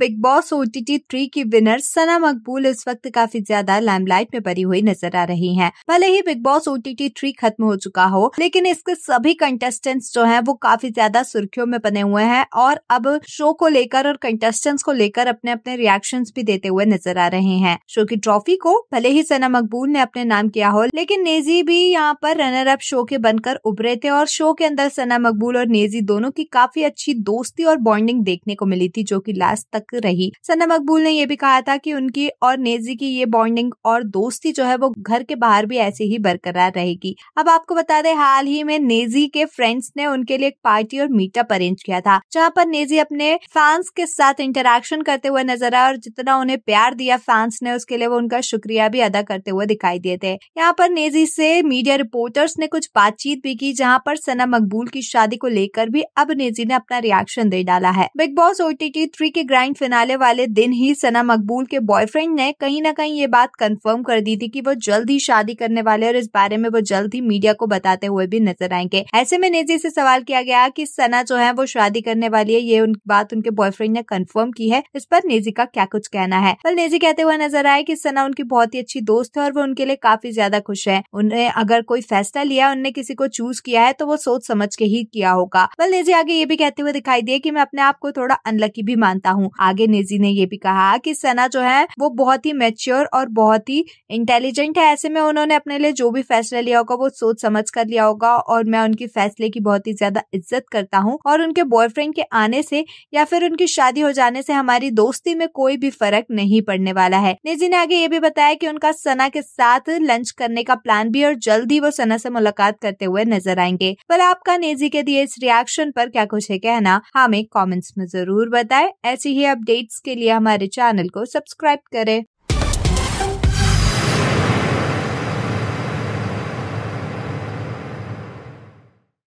Big Boss O T T three की winner Sana Maqbool इस वक्त काफी ज्यादा लाइमलाइट में बनी हुई नजर आ रही हैं। भले ही Bigg Boss O T T three खत्म हो चुका हो लेकिन इसके सभी कंटेस्टेंट्स जो हैं वो काफी ज्यादा सुर्खियों में बने हुए हैं और अब शो को लेकर और कंटेस्टेंट्स को लेकर अपने अपने रिएक्शन भी देते हुए नजर आ रहे हैं शो की ट्रॉफी को भले ही सना मकबूल ने अपने नाम किया हो लेकिन नेजी भी यहाँ पर रनर अप शो के बनकर उभरे थे और शो के अंदर सना मकबूल और नेजी दोनों की काफी अच्छी दोस्ती और बॉन्डिंग देखने को मिली थी जो की लास्ट तक तक रही सना मकबूल ने यह भी कहा था कि उनकी और नेजी की ये बॉन्डिंग और दोस्ती जो है वो घर के बाहर भी ऐसे ही बरकरार रहेगी अब आपको बता दें हाल ही में नेजी के फ्रेंड्स ने उनके लिए एक पार्टी और मीटअप अरेंज किया था जहाँ पर नेजी अपने फैंस के साथ इंटरेक्शन करते हुए नजर आए और जितना उन्हें प्यार दिया फैंस ने उसके लिए वो उनका शुक्रिया भी अदा करते हुए दिखाई दिए थे यहाँ पर नेजी से मीडिया रिपोर्टर्स ने कुछ बातचीत भी की जहाँ पर सना मकबूल की शादी को लेकर भी अब नेजी ने अपना रिएक्शन दे डाला है बिग बॉस ओ टी के ग्रैंड फिनाले वाले दिन ही सना मकबूल के बॉयफ्रेंड ने कहीं ना कहीं ये बात कंफर्म कर दी थी कि वो जल्द ही शादी करने वाले और इस बारे में वो जल्द ही मीडिया को बताते हुए भी नजर आएंगे ऐसे में निजी से सवाल किया गया कि सना जो है वो शादी करने वाली है ये उन, बात उनके बॉयफ्रेंड ने कंफर्म की है इस पर नेजी का क्या कुछ कहना है कल नेजी कहते हुए नजर आए की सना उनकी बहुत ही अच्छी दोस्त है और वो उनके लिए काफी ज्यादा खुश है उन्हें अगर कोई फैसला लिया उनने किसी को चूज किया है तो वो सोच समझ के ही किया होगा बल नेजी आगे ये भी कहते हुए दिखाई दिए की मैं अपने आप को थोड़ा अनलकी भी मानता हूँ आगे निजी ने ये भी कहा कि सना जो है वो बहुत ही मेच्योर और बहुत ही इंटेलिजेंट है ऐसे में उन्होंने अपने लिए जो भी फैसला लिया होगा वो सोच समझ कर लिया होगा और मैं उनके फैसले की बहुत ही ज्यादा इज्जत करता हूँ और उनके बॉयफ्रेंड के आने से या फिर उनकी शादी हो जाने से हमारी दोस्ती में कोई भी फर्क नहीं पड़ने वाला है निजी ने आगे ये भी बताया की उनका सना के साथ लंच करने का प्लान भी और जल्द ही वो सना से मुलाकात करते हुए नजर आएंगे पर आपका निजी के दिए इस रिएक्शन पर क्या कुछ है कहना हमें कमेंट्स में जरूर बताएं ऐसी ही अपडेट्स के लिए हमारे चैनल को सब्सक्राइब करें